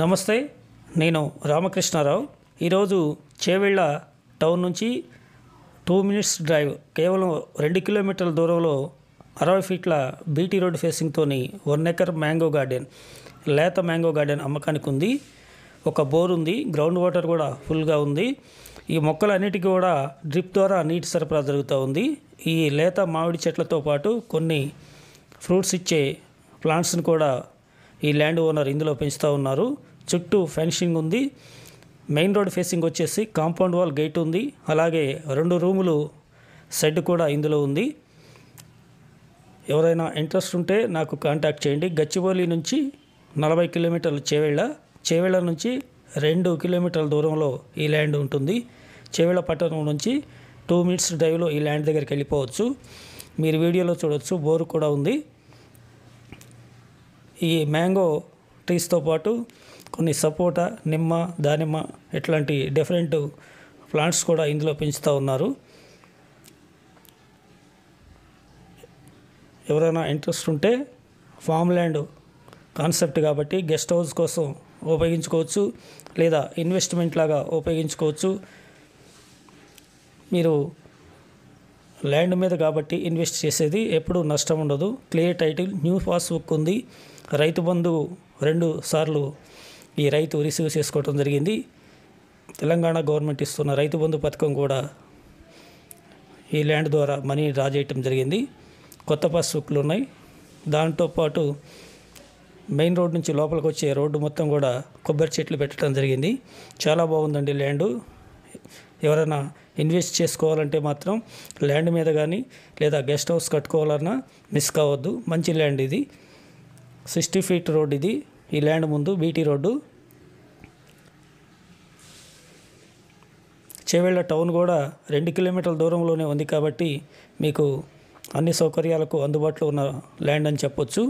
నమస్తే నేను రామకృష్ణారావు ఈరోజు చేవెళ్ళ టౌన్ నుంచి టూ మినిట్స్ డ్రైవ్ కేవలం రెండు కిలోమీటర్ల దూరంలో అరవై ఫీట్ల బీటీ రోడ్ ఫేసింగ్తోని వన్ ఎకర్ మ్యాంగో గార్డెన్ లేత మ్యాంగో గార్డెన్ అమ్మకానికి ఉంది ఒక బోర్ ఉంది గ్రౌండ్ వాటర్ కూడా ఫుల్గా ఉంది ఈ మొక్కలన్నిటికీ కూడా డ్రిప్ ద్వారా నీటి సరఫరా జరుగుతూ ఉంది ఈ లేత మామిడి చెట్లతో పాటు కొన్ని ఫ్రూట్స్ ఇచ్చే ప్లాంట్స్ని కూడా ఈ ల్యాండ్ ఓనర్ ఇందులో పెంచుతూ ఉన్నారు చుట్టూ ఫెన్షింగ్ ఉంది మెయిన్ రోడ్ ఫేసింగ్ వచ్చేసి కాంపౌండ్ వాల్ గేట్ ఉంది అలాగే రెండు రూములు షెడ్ కూడా ఇందులో ఉంది ఎవరైనా ఇంట్రెస్ట్ ఉంటే నాకు కాంటాక్ట్ చేయండి గచ్చిబౌలి నుంచి నలభై కిలోమీటర్లు చేవేళ్ళ చేవేళ్ళ నుంచి రెండు కిలోమీటర్ల దూరంలో ఈ ల్యాండ్ ఉంటుంది చేవేళ్ళ పట్టణం నుంచి టూ మినిట్స్ డ్రైవ్లో ఈ ల్యాండ్ దగ్గరికి వెళ్ళిపోవచ్చు మీరు వీడియోలో చూడవచ్చు బోరు కూడా ఉంది ఈ మ్యాంగో ట్రీస్తో పాటు కొన్ని సపోటా నిమ్మ దానిమ్మ ఇట్లాంటి డిఫరెంట్ ప్లాంట్స్ కూడా ఇందులో పెంచుతూ ఉన్నారు ఎవరైనా ఇంట్రెస్ట్ ఉంటే ఫామ్ ల్యాండ్ కాన్సెప్ట్ కాబట్టి గెస్ట్ హౌస్ కోసం ఉపయోగించుకోవచ్చు లేదా ఇన్వెస్ట్మెంట్ లాగా ఉపయోగించుకోవచ్చు మీరు ల్యాండ్ మీద కాబట్టి ఇన్వెస్ట్ చేసేది ఎప్పుడూ నష్టం ఉండదు క్లియర్ టైటిల్ న్యూ పాస్బుక్ ఉంది రైతు బంధు రెండు సార్లు ఈ రైతు రిసీవ్ చేసుకోవడం జరిగింది తెలంగాణ గవర్నమెంట్ ఇస్తున్న రైతు బంధు పథకం కూడా ఈ ల్యాండ్ ద్వారా మనీ డ్రా చేయటం జరిగింది కొత్త పాస్బుక్లు ఉన్నాయి దాంతో పాటు మెయిన్ రోడ్ నుంచి లోపలికి వచ్చే రోడ్డు మొత్తం కూడా కొబ్బరి చెట్లు పెట్టడం జరిగింది చాలా బాగుందండి ల్యాండు ఎవరైనా ఇన్వెస్ట్ చేసుకోవాలంటే మాత్రం ల్యాండ్ మీద కానీ లేదా గెస్ట్ హౌస్ కట్టుకోవాలన్నా మిస్ కావద్దు మంచి ల్యాండ్ ఇది సిక్స్టీ ఫీట్ రోడ్ ఇది ఈ ల్యాండ్ ముందు బీటీ రోడ్డు చేవెళ్ళ టౌన్ కూడా రెండు కిలోమీటర్ల దూరంలోనే ఉంది కాబట్టి మీకు అన్ని సౌకర్యాలకు అందుబాటులో ఉన్న ల్యాండ్ అని చెప్పొచ్చు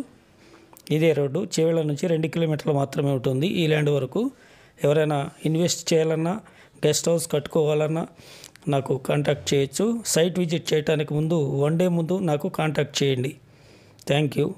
ఇదే రోడ్డు చేవెళ్ళ నుంచి రెండు కిలోమీటర్లు మాత్రమే ఉంటుంది ఈ ల్యాండ్ వరకు ఎవరైనా ఇన్వెస్ట్ చేయాలన్నా గెస్ట్ హౌస్ కట్టుకోవాలన్నా నాకు కాంటాక్ట్ చేయొచ్చు సైట్ విజిట్ చేయడానికి ముందు వన్ డే ముందు నాకు కాంటాక్ట్ చేయండి థ్యాంక్ యూ